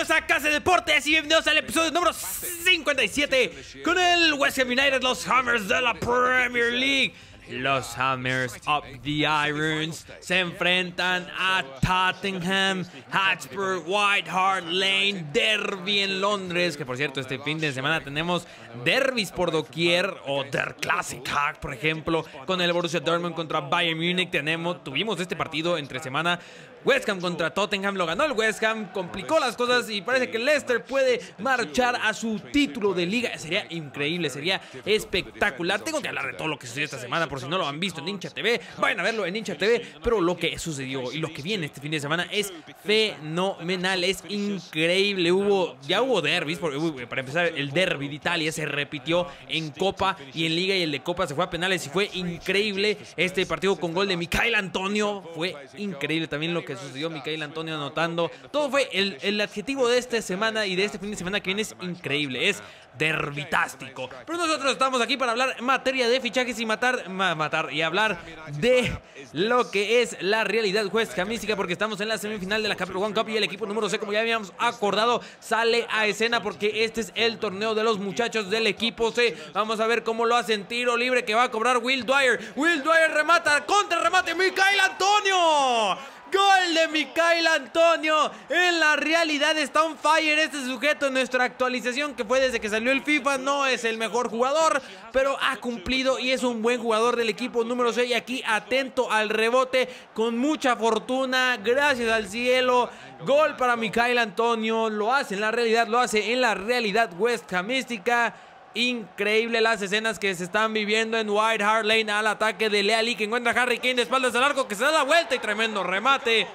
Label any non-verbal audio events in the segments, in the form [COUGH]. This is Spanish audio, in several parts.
bienvenidos a Casa de Deportes y bienvenidos al episodio número 57 con el West Ham United, los Hammers de la Premier League. Los Hammers of the Irons se enfrentan a Tottenham Hotspur White Hart Lane Derby en Londres. Que por cierto, este fin de semana tenemos derbis por doquier o Der Classic Hack, por ejemplo, con el Borussia Dortmund contra Bayern Munich. Tenemos, tuvimos este partido entre semana West Ham contra Tottenham lo ganó el West Ham, complicó las cosas y parece que Leicester puede marchar a su título de liga. Sería increíble, sería espectacular. Tengo que hablar de todo lo que sucedió esta semana, por si no lo han visto en Ninja TV, vayan a verlo en Ninja TV. Pero lo que sucedió y lo que viene este fin de semana es fenomenal, es increíble. Hubo, ya hubo derbis, para empezar, el derby de Italia se repitió en Copa y en Liga y el de Copa se fue a penales y fue increíble. Este partido con gol de Mikael Antonio fue increíble también lo que que sucedió, Mikael Antonio anotando. Todo fue el, adjetivo de esta semana y de este fin de semana que viene es increíble, es derbitástico. Pero nosotros estamos aquí para hablar materia de fichajes y matar, matar y hablar de lo que es la realidad juez camística porque estamos en la semifinal de la Capital One Cup y el equipo número C, como ya habíamos acordado, sale a escena porque este es el torneo de los muchachos del equipo C. Vamos a ver cómo lo hacen tiro libre que va a cobrar Will Dwyer. Will Dwyer remata, contra remate Mikael Antonio. Gol de Mikael Antonio. En la realidad está on fire este sujeto en nuestra actualización que fue desde que salió el FIFA. No es el mejor jugador, pero ha cumplido y es un buen jugador del equipo número 6. Aquí atento al rebote con mucha fortuna. Gracias al cielo. Gol para Mikael Antonio. Lo hace en la realidad, lo hace en la realidad West Hamística. Increíble las escenas que se están viviendo en White Hart Lane al ataque de Lealí que encuentra a Harry Kane de espaldas al arco que se da la vuelta y tremendo remate.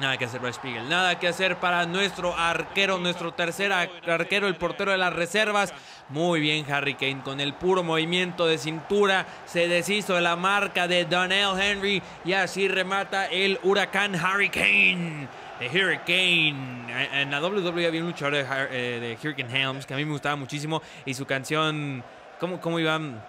Nada que hacer para Spiegel, nada que hacer para nuestro arquero, nuestro tercer arquero, el portero de las reservas. Muy bien Harry Kane, con el puro movimiento de cintura, se deshizo de la marca de Donnell Henry y así remata el huracán Harry Kane de eh, Hurricane. Eh, en la WWE había un luchador eh, de, Hurricane Helms que a mí me gustaba muchísimo y su canción, ¿cómo, cómo iban?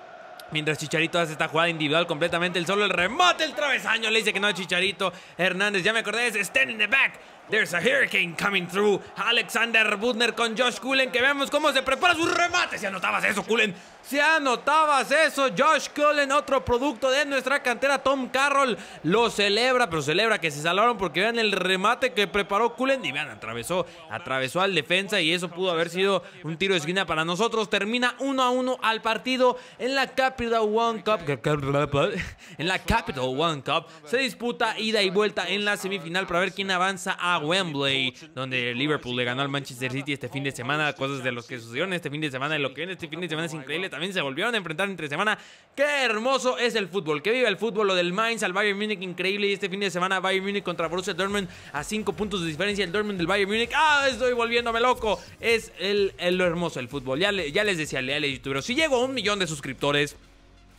Mientras Chicharito hace esta jugada individual completamente, el solo, el remate, el travesaño, le dice que no Chicharito Hernández. Ya me acordé, es Stand in the Back There's a hurricane coming through. Alexander Butner con Josh Cullen. Que vemos cómo se prepara su remate Si anotabas eso, Cullen. Si anotabas eso, Josh Cullen, otro producto de nuestra cantera. Tom Carroll lo celebra, pero celebra que se salvaron porque vean el remate que preparó Cullen. Y vean, atravesó, atravesó al defensa y eso pudo haber sido un tiro de esquina para nosotros. Termina 1 a 1 al partido en la Capital One Cup. En la Capital One Cup se disputa ida y vuelta en la semifinal para ver quién avanza a Wembley, donde Liverpool le ganó al Manchester City este fin de semana, cosas de los que sucedieron este fin de semana y lo que en este fin de semana es increíble, también se volvieron a enfrentar entre semana. Qué hermoso es el fútbol, que viva el fútbol, lo del Mainz al Bayern Múnich increíble y este fin de semana Bayern Múnich contra Borussia Dortmund a 5 puntos de diferencia el Dortmund del Bayern Múnich. Ah, estoy volviéndome loco. Es el, lo hermoso el fútbol. Ya, les ya les decía, leales youtubers. si llego a un millón de suscriptores,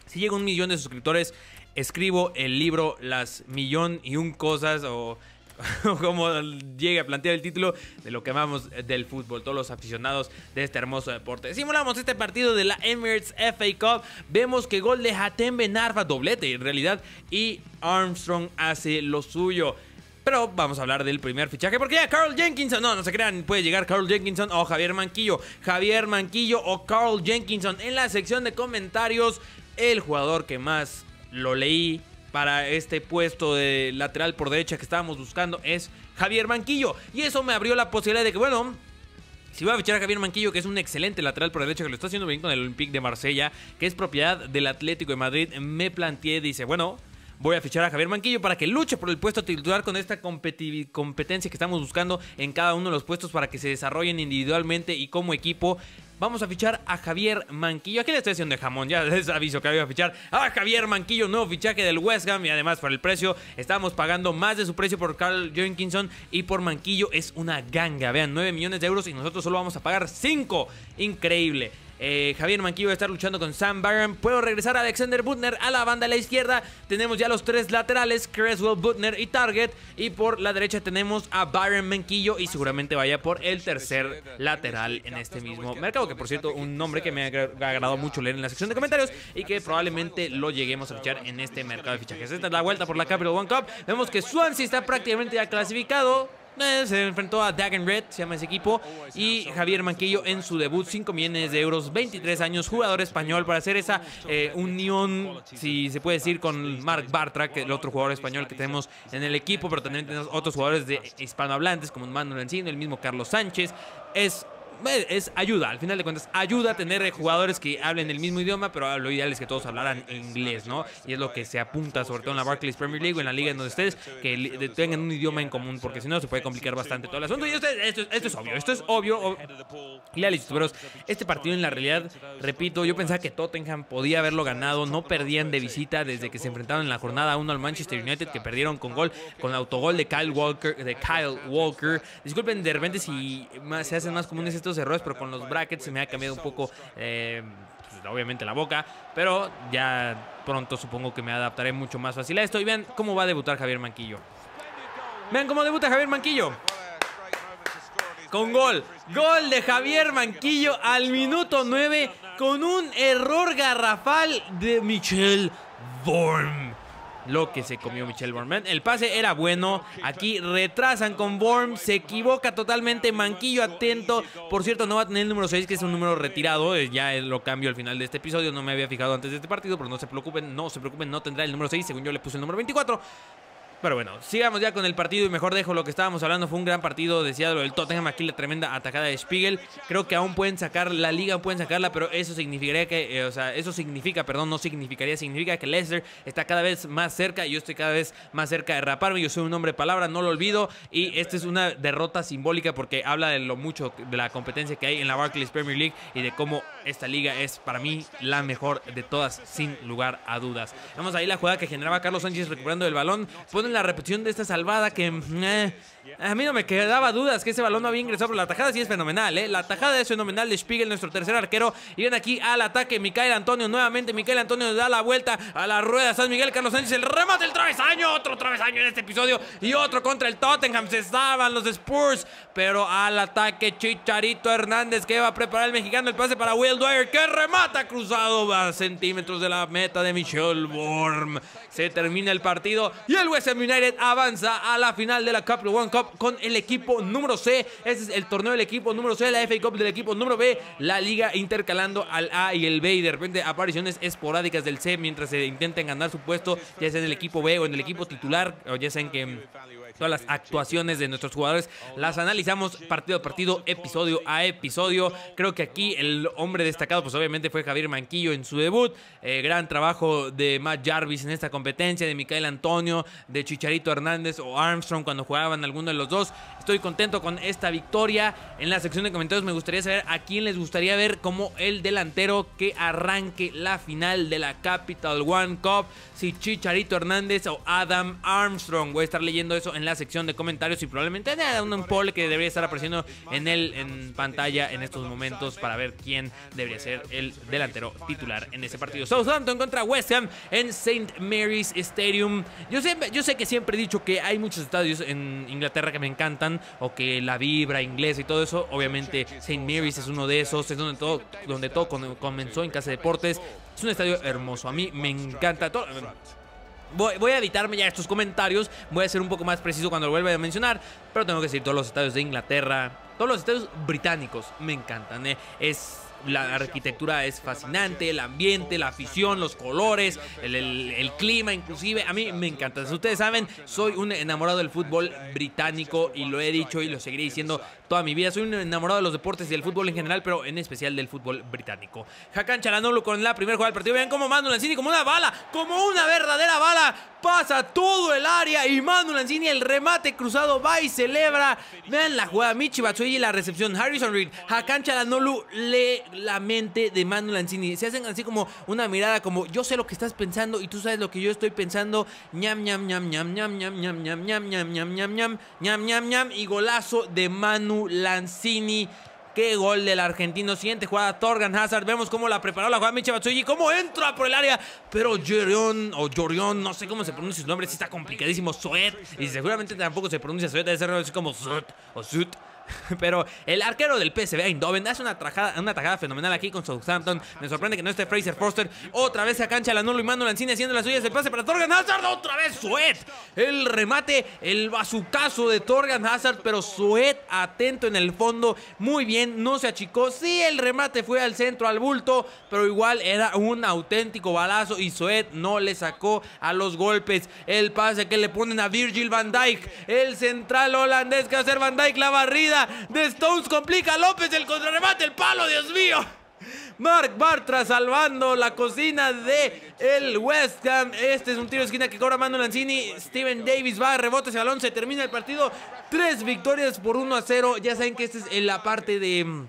si llego a un millón de suscriptores, escribo el libro Las Millón y Un Cosas o [LAUGHS] como llega a plantear el título de lo que amamos del fútbol, todos los aficionados de este hermoso deporte. Simulamos este partido de la Emirates FA Cup, vemos que gol de Hatem Narva, doblete en realidad, y Armstrong hace lo suyo. Pero vamos a hablar del primer fichaje porque ya Carl Jenkinson, no, no se crean, puede llegar Carl Jenkinson o Javier Manquillo. Javier Manquillo o Carl Jenkinson en la sección de comentarios, el jugador que más lo leí, para este puesto de lateral por derecha que estábamos buscando es Javier Manquillo. Y eso me abrió la posibilidad de que, bueno, si voy a fichar a Javier Manquillo, que es un excelente lateral por derecha, que lo está haciendo bien con el Olympique de Marsella, que es propiedad del Atlético de Madrid, me planteé, dice, bueno, voy a fichar a Javier Manquillo para que luche por el puesto titular con esta competencia que estamos buscando en cada uno de los puestos para que se desarrollen individualmente y como equipo vamos a fichar a Javier Manquillo. Aquí le estoy diciendo de jamón, ya les aviso que había a fichar a Javier Manquillo, nuevo fichaje del West Ham y además por el precio estamos pagando más de su precio por Carl Jenkinson y por Manquillo es una ganga. Vean, 9 millones de euros y nosotros solo vamos a pagar 5. Increíble. Eh, Javier Manquillo va a estar luchando con Sam Byron. Puedo regresar a Alexander Butner a la banda de la izquierda. Tenemos ya los tres laterales, Creswell, Butner y Target. Y por la derecha tenemos a Byron Manquillo y seguramente vaya por el tercer lateral en este mismo mercado. Que por cierto, un nombre que me ha agradado mucho leer en la sección de comentarios y que probablemente lo lleguemos a fichar en este mercado de fichajes. Esta es la vuelta por la Capital One Cup. Vemos que Swansea está prácticamente ya clasificado. Eh, se enfrentó a Dagen Red, se llama ese equipo, oh, y Javier Manquillo en su debut, 5 millones de euros, 23 años, jugador español, para hacer esa eh, unión, si se puede decir, con Mark Bartra, que es el otro jugador español que tenemos en el equipo, pero también tenemos otros jugadores de hispanohablantes, como Manuel Encino, el mismo Carlos Sánchez. Es es ayuda, al final de cuentas, ayuda a tener eh, jugadores que hablen el mismo idioma, pero lo ideal es que todos hablaran inglés, ¿no? Y es lo que se apunta, sobre todo en la Barclays Premier League o en la liga en donde estés que tengan un idioma en común, porque si no se puede complicar bastante todo el asunto. Y esto, esto, es obvio, esto es obvio. este partido en la realidad, repito, yo pensaba que Tottenham podía haberlo ganado, no perdían de visita desde que se enfrentaron en la jornada 1 al Manchester United, que perdieron con gol, con autogol de Kyle Walker, de Kyle Walker. Disculpen de repente si se hacen más comunes estos errores, pero con los brackets se me ha cambiado un poco, eh, pues, obviamente, la boca. Pero ya pronto supongo que me adaptaré mucho más fácil a esto. Y vean cómo va a debutar Javier Manquillo. Vean cómo debuta Javier Manquillo con gol. Gol de Javier Manquillo al minuto 9 con un error garrafal de Michel Vorm lo que se comió Michelle Borman. El pase era bueno. Aquí retrasan con Borm. Se equivoca totalmente. Manquillo atento. Por cierto, no va a tener el número 6, que es un número retirado. Eh, ya lo cambio al final de este episodio. No me había fijado antes de este partido, pero no se preocupen. No se preocupen, no tendrá el número 6. Según yo le puse el número 24. Pero bueno, sigamos ya con el partido y mejor dejo lo que estábamos hablando. Fue un gran partido, de Ciadro del Tottenham. Aquí la tremenda atacada de Spiegel. Creo que aún pueden sacar la liga, pueden sacarla, pero eso significaría que, eh, o sea, eso significa, perdón, no significaría, significa que Leicester está cada vez más cerca. y Yo estoy cada vez más cerca de raparme. Yo soy un hombre de palabra, no lo olvido. Y esta es una derrota simbólica porque habla de lo mucho de la competencia que hay en la Barclays Premier League y de cómo esta liga es para mí la mejor de todas, sin lugar a dudas. Vamos ahí la jugada que generaba Carlos Sánchez recuperando el balón. Ponen la repetición de esta salvada que mm, eh, a mí no me quedaba dudas que ese balón no había ingresado, pero la tajada sí es fenomenal, ¿eh? La tajada es fenomenal de Spiegel, nuestro tercer arquero. Y ven aquí al ataque Micael Antonio nuevamente. Micael Antonio da la vuelta a la rueda. San Miguel Carlos Sánchez, el remate, del travesaño, otro travesaño en este episodio. Y otro contra el Tottenham. Se estaban los Spurs, pero al ataque Chicharito Hernández que va a preparar el mexicano el pase para Will Dwyer, que remata cruzado a centímetros de la meta de Michel Worm. Se termina el partido y el West Ham United avanza a la final de la Cup One con el equipo número C. ese es el torneo del equipo número C, la FA Cup del equipo número B, la liga intercalando al A y el B y de repente apariciones esporádicas del C mientras se intenten ganar su puesto, ya sea en el equipo B o en el equipo titular, o ya sea en que todas las actuaciones de nuestros jugadores. Las analizamos partido a partido, episodio a episodio. Creo que aquí el hombre destacado, pues obviamente fue Javier Manquillo en su debut. Eh, gran trabajo de Matt Jarvis en esta competencia, de Micael Antonio, de Chicharito Hernández o Armstrong cuando jugaban alguno de los dos. Estoy contento con esta victoria. En la sección de comentarios me gustaría saber a quién les gustaría ver como el delantero que arranque la final de la Capital One Cup. Si Chicharito Hernández o Adam Armstrong. Voy a estar leyendo eso en la sección de comentarios y probablemente haya un poll que debería estar apareciendo en, el, en pantalla en estos momentos para ver quién debería ser el delantero titular en ese partido. Southampton contra West Ham en St. Mary's Stadium. Yo, yo sé que siempre he dicho que hay muchos estadios en Inglaterra que me encantan o que la vibra inglesa y todo eso. Obviamente St. Mary's es uno de esos, es donde todo, donde todo comenzó en Casa de Deportes. Es un estadio hermoso, a mí me encanta. Todo, Voy, a editarme ya estos comentarios. Voy a ser un poco más preciso cuando lo vuelva a mencionar. Pero tengo que decir, todos los estadios de Inglaterra, todos los estadios británicos me encantan. ¿eh? Es la arquitectura es fascinante, el ambiente, la afición, los colores, el, clima inclusive. A mí me encanta. si ustedes saben, soy un enamorado del fútbol británico y lo he dicho y lo seguiré diciendo toda mi vida. Soy un enamorado de los deportes y del fútbol en general, pero en especial del fútbol británico. Hakan Chalanolu con la primera jugada del partido. Vean cómo Manu Lanzini como una bala, como una verdadera bala. Pasa todo el área y Manu Lanzini el remate cruzado va y celebra. Vean la jugada Michi y la recepción. Harrison Reed, Hakan Chalanolu le la mente de Manu Lanzini. Se hacen así como una mirada como yo sé lo que estás pensando y tú sabes lo que yo estoy pensando. Ñam, ñam, ñam, ñam, ñam, ñam, ñam, ñam, ñam, ñam, ñam, ñam, ñam, ñam, ñam, ñam. Y golazo de Manu Lanzini. Qué gol del argentino. Siguiente jugada, Torgan Hazard. Vemos cómo la preparó la jugada Michi Batsuyi. Cómo entra por el área. Pero Jorion, o Jorion, no sé cómo se pronuncia su nombre. Sí está complicadísimo. Suet Y seguramente tampoco se pronuncia Suet Debe ser así como Suet o Sut. [LAUGHS] Pero el arquero del PSV Eindhoven hace una tajada, una fenomenal aquí con Southampton. Me sorprende que no esté Fraser Foster. Otra vez se cancha La nulo y Manuel Lanzini haciendo las suyas. El pase para Torgan Hazard. Otra vez Suet. El remate, el bazucazo de Torgan Hazard. Pero Suet atento en el fondo. Muy bien, no se achicó. Sí, el remate fue al centro, al bulto. Pero igual era un auténtico balazo. Y Suet no le sacó a los golpes. El pase que le ponen a Virgil van Dijk. El central holandés que va a hacer van Dijk la barrida de Stones complica López el contrarremate, el palo, Dios mío. Mark Bartra salvando la cocina de el West Ham. Este es un tiro de esquina que cobra Manu Lanzini. Steven Davis va a rebote hacia balón. Se termina el partido. Tres victorias por 1 a 0. Ya saben que esta es en la parte de mm,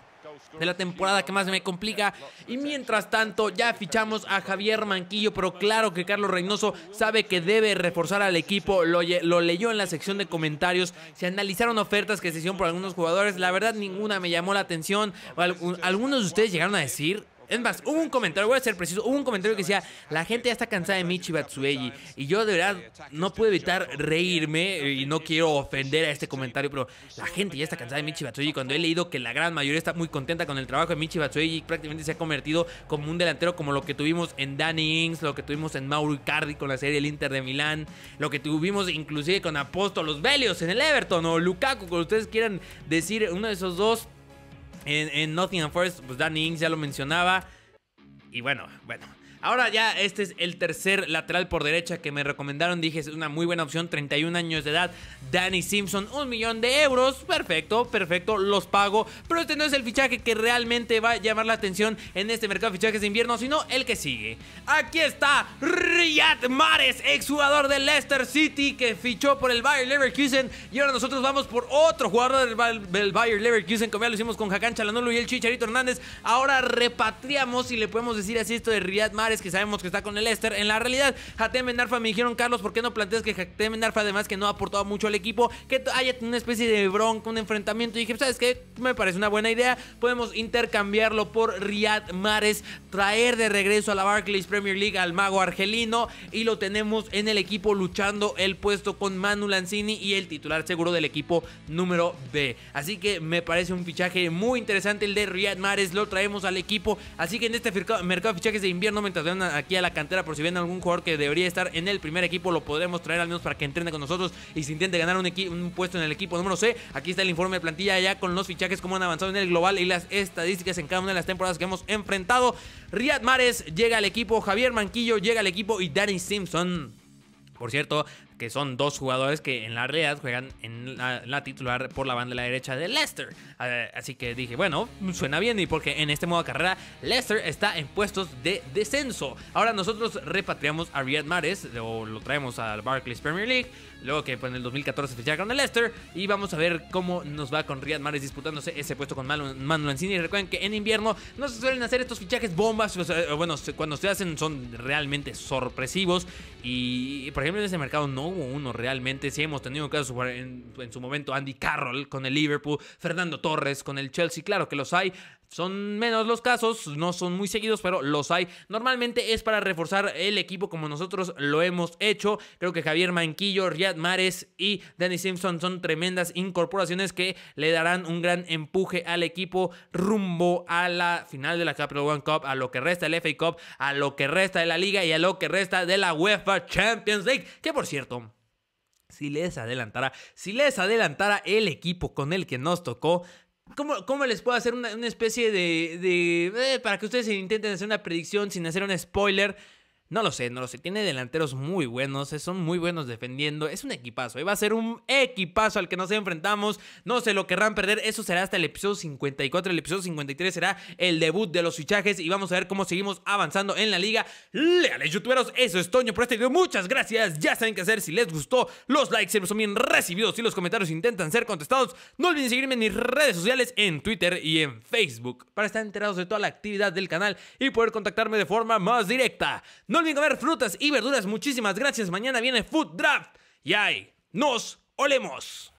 de la temporada que más me complica. Y mientras tanto, ya fichamos a Javier Manquillo, pero claro que Carlos Reynoso sabe que debe reforzar al equipo. Lo, leyó en la sección de comentarios. Se analizaron ofertas que se hicieron por algunos jugadores. La verdad, ninguna me llamó la atención. Algunos de ustedes llegaron a decir es más, hubo un comentario, voy a ser preciso, hubo un comentario que decía, la gente ya está cansada de Michi Batsuegi. Y yo de verdad no puedo evitar reírme y no quiero ofender a este comentario, pero la gente ya está cansada de Michi Batsuegi. Cuando he leído que la gran mayoría está muy contenta con el trabajo de Michi Batsuegi, prácticamente se ha convertido como un delantero como lo que tuvimos en Danny Ings, lo que tuvimos en Mauro Icardi con la serie del Inter de Milán, lo que tuvimos inclusive con Apóstolos Velios en el Everton o Lukaku, como ustedes quieran decir, uno de esos dos en, Nothing Nottingham Forest, pues Danny Ings ya lo mencionaba. Y bueno, bueno. Ahora ya este es el tercer lateral por derecha que me recomendaron. Dije, es una muy buena opción, 31 años de edad. Danny Simpson, un millón de euros. Perfecto, perfecto, los pago. Pero este no es el fichaje que realmente va a llamar la atención en este mercado de fichajes de invierno, sino el que sigue. Aquí está Riyad Mares, exjugador de Leicester City que fichó por el Bayer Leverkusen. Y ahora nosotros vamos por otro jugador del, Bayern Bayer Leverkusen, como ya lo hicimos con Hakan Chalanolo y el Chicharito Hernández. Ahora repatriamos, y le podemos decir así, esto de Riyad Mares que sabemos que está con el Leicester. En la realidad, Hatem Narfa me dijeron, Carlos, ¿por qué no planteas que Hatem Narfa, además que no ha aportado mucho al equipo, que haya una especie de bronca, un enfrentamiento? Y dije, pues, ¿sabes qué? Me parece una buena idea. Podemos intercambiarlo por Riyad Mares, traer de regreso a la Barclays Premier League al mago argelino y lo tenemos en el equipo luchando el puesto con Manu Lanzini y el titular seguro del equipo número B. Así que me parece un fichaje muy interesante el de Riyad Mares, lo traemos al equipo. Así que en este mercado de fichajes de invierno me aquí a la cantera por si viene algún jugador que debería estar en el primer equipo, lo podremos traer al menos para que entrene con nosotros y se intente ganar un, un puesto en el equipo número C. Aquí está el informe de plantilla ya con los fichajes, cómo han avanzado en el global y las estadísticas en cada una de las temporadas que hemos enfrentado. Riyad Mares llega al equipo, Javier Manquillo llega al equipo y Danny Simpson por cierto, que son dos jugadores que en la realidad juegan en la, titular por la banda de la derecha de Leicester. Ah, así que dije, bueno, suena bien y porque en este modo de carrera Leicester está en puestos de descenso. Ahora nosotros repatriamos a Riyad Mahrez o lo traemos al Barclays Premier League, luego que pues, en el 2014 ficharon a Leicester y vamos a ver cómo nos va con Riyad Mahrez disputándose ese puesto con Manuel y Recuerden que en invierno no se suelen hacer estos fichajes bombas, bueno, cuando se hacen son realmente sorpresivos y por ejemplo, en ese mercado no hubo uno realmente. Sí hemos tenido casos en su momento Andy Carroll con el Liverpool, Fernando Torres con el Chelsea, claro que los hay. Son menos los casos, no son muy seguidos, pero los hay. Normalmente es para reforzar el equipo como nosotros lo hemos hecho. Creo que Javier Manquillo, Riyad Mares y Danny Simpson son tremendas incorporaciones que le darán un gran empuje al equipo rumbo a la final de la Capital One Cup, a lo que resta del FA Cup, a lo que resta de la liga y a lo que resta de la UEFA Champions League. Que por cierto, si les adelantara, si les adelantara el equipo con el que nos tocó, ¿Cómo, ¿Cómo, les puedo hacer una, una especie de. de eh, para que ustedes intenten hacer una predicción sin hacer un spoiler? No lo sé, no lo sé. Tiene delanteros muy buenos, eh, son muy buenos defendiendo. Es un equipazo. Y eh, va a ser un equipazo al que nos enfrentamos. No se lo querrán perder. Eso será hasta el episodio 54. El episodio 53 será el debut de los fichajes. Y vamos a ver cómo seguimos avanzando en la liga. Leales, youtuberos. Eso es Toño por este video. Muchas gracias. Ya saben qué hacer. Si les gustó, los likes siempre son bien recibidos. Si los comentarios intentan ser contestados. No olviden seguirme en mis redes sociales, en Twitter y en Facebook. Para estar enterados de toda la actividad del canal y poder contactarme de forma más directa. No olviden comer frutas y verduras. Muchísimas gracias. Mañana viene Food Draft. Y ahí nos olemos.